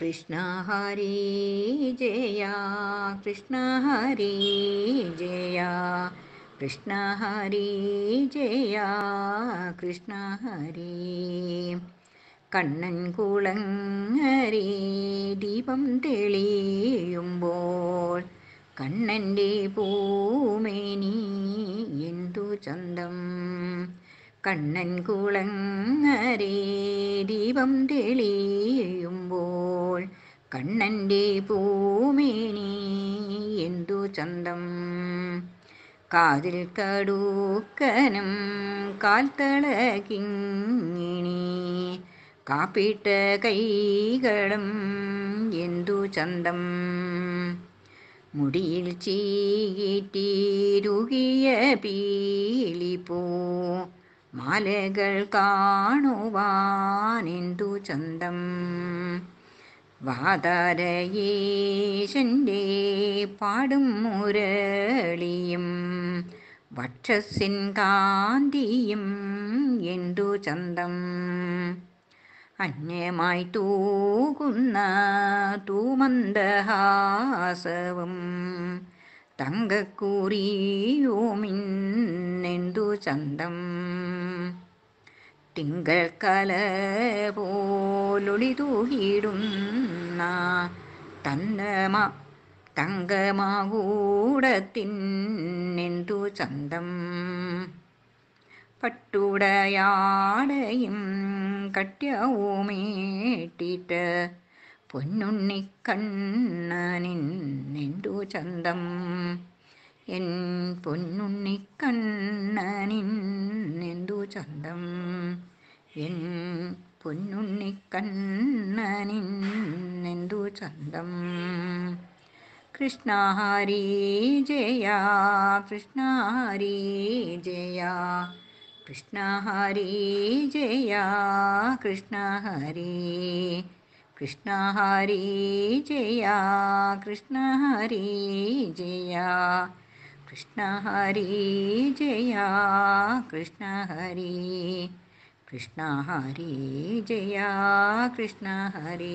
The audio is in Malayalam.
കൃഷ്ണ ഹരി ജയ കൃഷ്ണ ഹരി ജയ കൃഷ്ണ ഹരി ജയ കൃഷ്ണ ഹരി കണ്ണൻ കുളങ്ങരി ദീപം തെളിയുമ്പോൾ കണ്ണൻ്റെ പൂമേനി എന്തു ചന്തം കണ്ണൻ കുളങ്ങരേ ദീപം തെളിയുമ്പോൾ കണ്ണൻ്റെ പൂമേനി എന്തു ചന്തം കാതിൽ കടൂക്കനും കാൽത്തള കിങ്ങിണി കാപ്പിട്ട കൈകളും എന്തു ചന്തം മുടിയിൽ ചീകിട്ടീരുകിയ പീലിപ്പൂ മലകൾ കാണുവാനെന്തു ചന്തം വാതരയേശൻ്റെ പാടും മുരളിയും വക്ഷസിൻ കാന്തിയും എന്തു ചന്തം അന്യമായി തൂകുന്ന തൂമന്ദഹാസവും തങ്കക്കൂറിയോമിന്നെന്തു ചന്തം തിങ്കൾ കല പോലൊളി തൂകിടുന്ന തന്നമ തങ്കമാകൂടത്തിന്നെന്തു ചന്തം പട്ടുടയാടയും കട്യവുമേട്ടിട്ട് പൊന്നുണ്ണിക്കണ്ണനിന്നെന്തു ചന്തം എൻ പൊന്നുണ്ണിക്കണ്ണനിന്നെന്തു ചന്തം എൻ പൊന്നുണ്ണിക്കണ്ണനിന്നെന്തു ചന്തം കൃഷ്ണ ഹരി ജയ കൃഷ്ണഹാരി ജയ കൃഷ്ണഹാരി ജയ കൃഷ്ണഹാരി ഹരി കൃഷ്ണ ഹരി ജയ കൃഷ്ണഹാരി ജയ കൃഷ്ണഹാരി ജയ കൃഷ്ണഹാരി कृष्ण हरे जया कृष्ण हरे